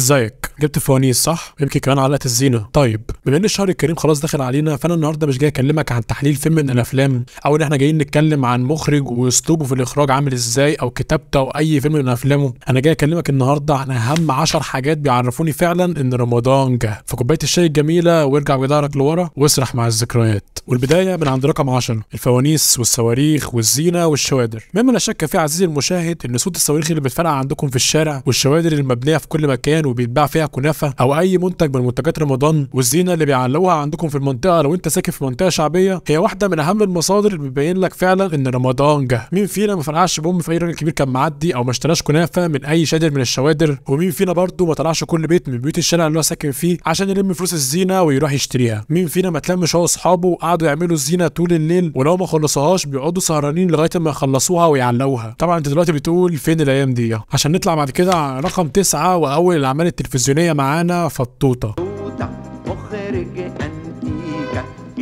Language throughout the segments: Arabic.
Zayek. جبت فوانيس صح ويمكن كمان علقه الزينه طيب بما ان الشهر الكريم خلاص داخل علينا فانا النهارده مش جاي اكلمك عن تحليل فيلم من الافلام او ان احنا جايين نتكلم عن مخرج واسلوبه في الاخراج عامل ازاي او كتابته او اي فيلم من افلامه انا جاي اكلمك النهارده عن اهم 10 حاجات بيعرفوني فعلا ان رمضان جه فكوبايه الشاي الجميله وارجع بضهرك لورا واسرح مع الذكريات والبدايه من عند رقم 10 الفوانيس والصواريخ والزينه والشوادر مما لا شك فيه عزيزي المشاهد ان صوت الصواريخ اللي بتفرقع عندكم في الشارع والشوادر المبنيه في كل مكان وبيتباع فيها كنافه او اي منتج من منتجات رمضان والزينه اللي بيعلقوها عندكم في المنطقه لو انت ساكن في منطقه شعبيه هي واحده من اهم المصادر اللي بتبين لك فعلا ان رمضان جه مين فينا ما فرقعش بام في اي راجل كبير كان معدي او ما اشتراش كنافه من اي شادر من الشوادر ومين فينا برضه ما طلعش كل بيت من بيوت الشارع اللي هو ساكن فيه عشان يلم فلوس الزينه ويروح يشتريها مين فينا ما تلمش هو واصحابه وقعدوا يعملوا الزينه طول الليل ولو ما خلصوهاش بيقعدوا سهرانين لغايه ما يخلصوها ويعلقوها طبعا انت دلوقتي بتقول فين الايام دي عشان نطلع بعد كده رقم تسعة واول الاعمال التلفزيونيه الأغنية معانا فطوطة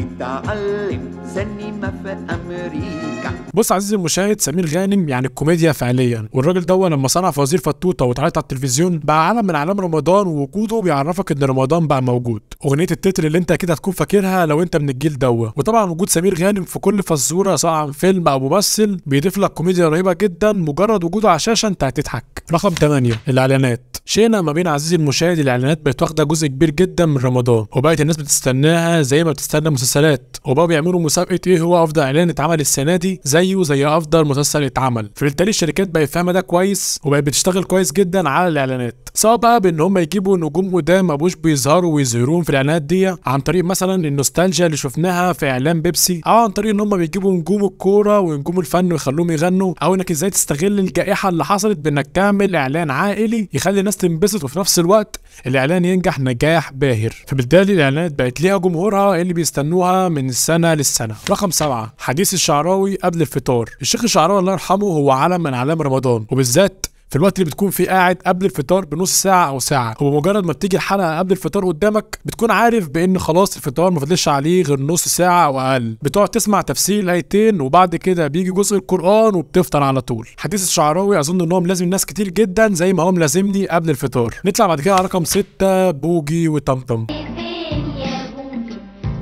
في امريكا بص عزيزي المشاهد سمير غانم يعني الكوميديا فعليا والراجل ده لما صنع فوزير فتوته واتعرض على التلفزيون بقى علم من اعلام رمضان ووجوده بيعرفك ان رمضان بقى موجود اغنيه التتر اللي انت اكيد هتكون فاكرها لو انت من الجيل ده وطبعا وجود سمير غانم في كل فزوره سواء فيلم او ممثل بيضيف لك كوميديا رهيبه جدا مجرد وجوده على الشاشه انت هتضحك رقم 8 الاعلانات شئنا ما بين عزيزي المشاهد الاعلانات بقت واخده جزء كبير جدا من رمضان وبقت الناس بتستناها زي ما بتستنى مسلسلات المسلسلات وبقوا بيعملوا مسابقه ايه هو افضل اعلان اتعمل السنه دي زيه زي افضل مسلسل اتعمل فبالتالي الشركات بقت فاهمه ده كويس وبقت بتشتغل كويس جدا على الاعلانات سواء بقى بان هم يجيبوا نجوم قدام ما بقوش بيظهروا ويظهرون في الاعلانات دي عن طريق مثلا النوستالجيا اللي شفناها في اعلان بيبسي او عن طريق ان هم بيجيبوا نجوم الكوره ونجوم الفن ويخلوهم يغنوا او انك ازاي تستغل الجائحه اللي حصلت بانك تعمل اعلان عائلي يخلي الناس تنبسط وفي نفس الوقت الاعلان ينجح نجاح باهر فبالتالي الاعلانات بقت ليها جمهورها اللي بيستنوه بيعملوها من سنة للسنة رقم سبعة حديث الشعراوي قبل الفطار الشيخ الشعراوي الله يرحمه هو علم من علام رمضان وبالذات في الوقت اللي بتكون فيه قاعد قبل الفطار بنص ساعة أو ساعة هو مجرد ما بتيجي الحلقة قبل الفطار قدامك بتكون عارف بإن خلاص الفطار ما فاضلش عليه غير نص ساعة أو أقل بتقعد تسمع تفسير الآيتين وبعد كده بيجي جزء القرآن وبتفطر على طول حديث الشعراوي أظن إن هو لازم الناس كتير جدا زي ما هو ملازمني قبل الفطار نطلع بعد كده على رقم ستة بوجي وطمطم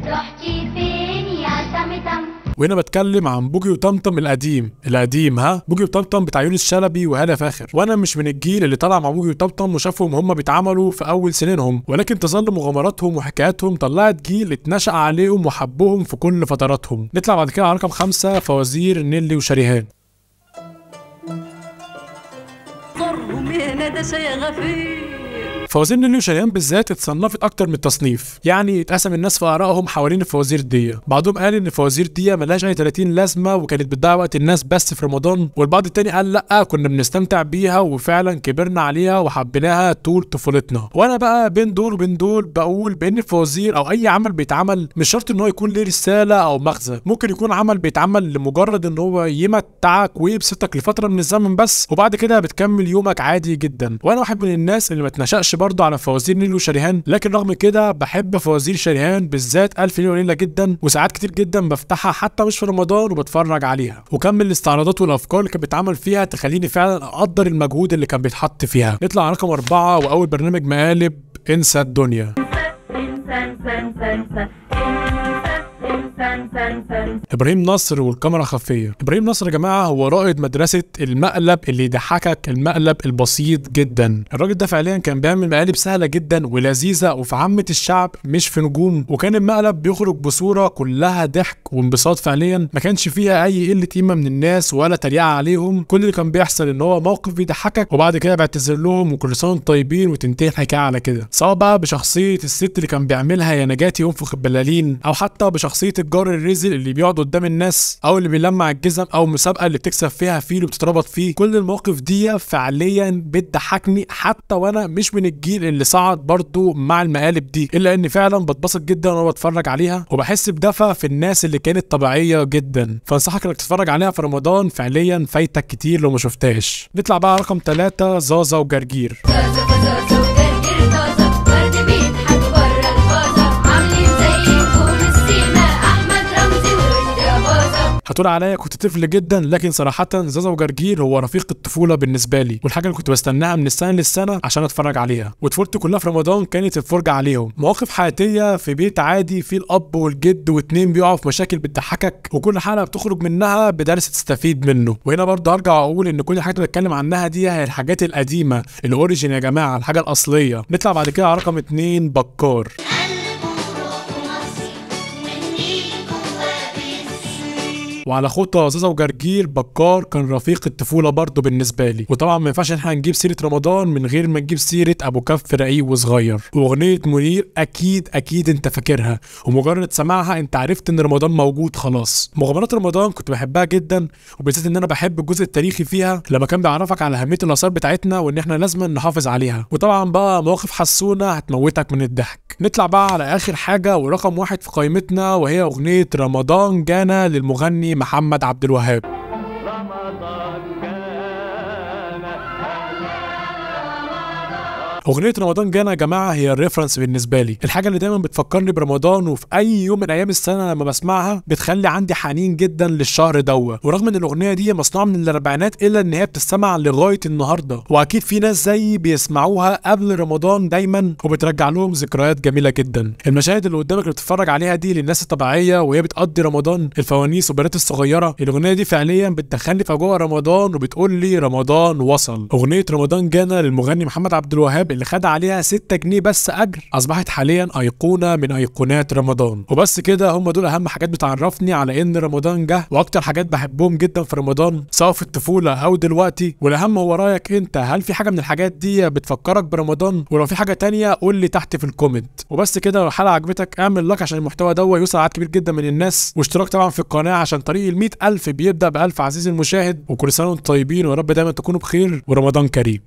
رحتي فين يا تمتم وهنا بتكلم عن بوجي وطمطم القديم القديم ها بوجي وطمطم بتاع يونس شلبي وهنا فاخر وانا مش من الجيل اللي طلع مع بوجي وطمطم وشافهم هم بيتعاملوا في اول سنينهم ولكن تظل مغامراتهم وحكاياتهم طلعت جيل اتنشأ عليهم وحبهم في كل فتراتهم نطلع بعد كده على رقم خمسة فوازير نيلي وشريهان قرهم هنا ده شيء غفير فوازير نيلي وشريان بالذات اتصنفت اكتر من تصنيف يعني اتقسم الناس في ارائهم حوالين الفوازير دي بعضهم قال ان الفوازير دي ملهاش اي 30 لازمه وكانت بتضيع وقت الناس بس في رمضان والبعض التاني قال لا كنا بنستمتع بيها وفعلا كبرنا عليها وحبيناها طول طفولتنا وانا بقى بين دول وبين دول بقول بان الفوازير او اي عمل بيتعمل مش شرط ان هو يكون ليه رساله او مغزى ممكن يكون عمل بيتعمل لمجرد ان هو يمتعك ويبسطك لفتره من الزمن بس وبعد كده بتكمل يومك عادي جدا وانا واحد من الناس اللي ما اتنشأش برضه على فوازير نيل وشريهان لكن رغم كده بحب فوازير شريهان بالذات الف ليله وليله جدا وساعات كتير جدا بفتحها حتى مش في رمضان وبتفرج عليها وكم الاستعراضات والافكار اللي كانت بتتعمل فيها تخليني فعلا اقدر المجهود اللي كان بيتحط فيها نطلع على رقم أربعة وأول برنامج مقالب انسى الدنيا انسى انسى انسى انسى ابراهيم نصر والكاميرا خفيه ابراهيم نصر يا جماعه هو رائد مدرسه المقلب اللي يضحكك المقلب البسيط جدا الراجل ده فعليا كان بيعمل مقالب سهله جدا ولذيذه وفي عامه الشعب مش في نجوم وكان المقلب بيخرج بصوره كلها ضحك وانبساط فعليا ما كانش فيها اي قله قيمه من الناس ولا تريقه عليهم كل اللي كان بيحصل ان هو موقف بيضحكك وبعد كده بعتذر لهم وكل سنه طيبين وتنتهي الحكايه على كده سواء بقى بشخصيه الست اللي كان بيعملها يا نجاتي ينفخ البلالين او حتى بشخصيه الجار حوار الريزل اللي بيقعد قدام الناس او اللي بيلمع الجزم او المسابقه اللي بتكسب فيها فيل وبتتربط فيه كل المواقف دي فعليا بتضحكني حتى وانا مش من الجيل اللي صعد برضو مع المقالب دي الا ان فعلا بتبسط جدا وانا بتفرج عليها وبحس بدفى في الناس اللي كانت طبيعيه جدا فانصحك انك تتفرج عليها في رمضان فعليا فايتك كتير لو ما شفتهاش نطلع بقى رقم ثلاثة زازا وجرجير هتقول عليا كنت طفل جدا لكن صراحه زازا وجرجير هو رفيق الطفوله بالنسبه لي والحاجه اللي كنت بستناها من السنه للسنه عشان اتفرج عليها وطفولتي كلها في رمضان كانت الفرجه عليهم مواقف حياتيه في بيت عادي فيه الاب والجد واتنين بيقعوا في مشاكل بتضحكك وكل حلقه بتخرج منها بدرس تستفيد منه وهنا برضه ارجع اقول ان كل الحاجات اللي بتكلم عنها دي هي الحاجات القديمه الاوريجين يا جماعه الحاجه الاصليه نطلع بعد كده على رقم اتنين بكار وعلى خطى زازا وجرجير بكار كان رفيق الطفوله برضه بالنسبه لي وطبعا ما ينفعش احنا نجيب سيره رمضان من غير ما نجيب سيره ابو كف رقيق وصغير واغنيه منير اكيد اكيد انت فاكرها ومجرد سماعها انت عرفت ان رمضان موجود خلاص مغامرات رمضان كنت بحبها جدا وبالذات ان انا بحب الجزء التاريخي فيها لما كان بيعرفك على اهميه الاثار بتاعتنا وان احنا لازم نحافظ عليها وطبعا بقى مواقف حسونه هتموتك من الضحك نطلع بقى على اخر حاجه ورقم واحد في قائمتنا وهي اغنيه رمضان جانا للمغني محمد عبد الوهاب اغنيه رمضان جانا يا جماعه هي الريفرنس بالنسبه لي الحاجه اللي دايما بتفكرني برمضان وفي اي يوم من ايام السنه لما بسمعها بتخلي عندي حنين جدا للشهر دوه ورغم ان الاغنيه دي مصنوعه من الاربعينات الا ان هي بتستمع لغايه النهارده واكيد في ناس زيي بيسمعوها قبل رمضان دايما وبترجع لهم ذكريات جميله جدا المشاهد اللي قدامك اللي بتتفرج عليها دي للناس الطبيعيه وهي بتقضي رمضان الفوانيس وبنات الصغيره الاغنيه دي فعليا بتدخلني في جوه رمضان وبتقول لي رمضان وصل اغنيه رمضان جانا للمغني محمد عبد الوهاب اللي خد عليها 6 جنيه بس اجر اصبحت حاليا ايقونه من ايقونات رمضان وبس كده هم دول اهم حاجات بتعرفني على ان رمضان جه واكتر حاجات بحبهم جدا في رمضان سواء في الطفوله او دلوقتي والاهم هو رايك انت هل في حاجه من الحاجات دي بتفكرك برمضان ولو في حاجه تانية قول لي تحت في الكومنت وبس كده لو الحلقه عجبتك اعمل لايك عشان المحتوى ده يوصل عدد كبير جدا من الناس واشتراك طبعا في القناه عشان طريق ال 100000 بيبدا ب 1000 عزيزي المشاهد وكل سنه وانتم طيبين ويا رب دايما تكونوا بخير ورمضان كريم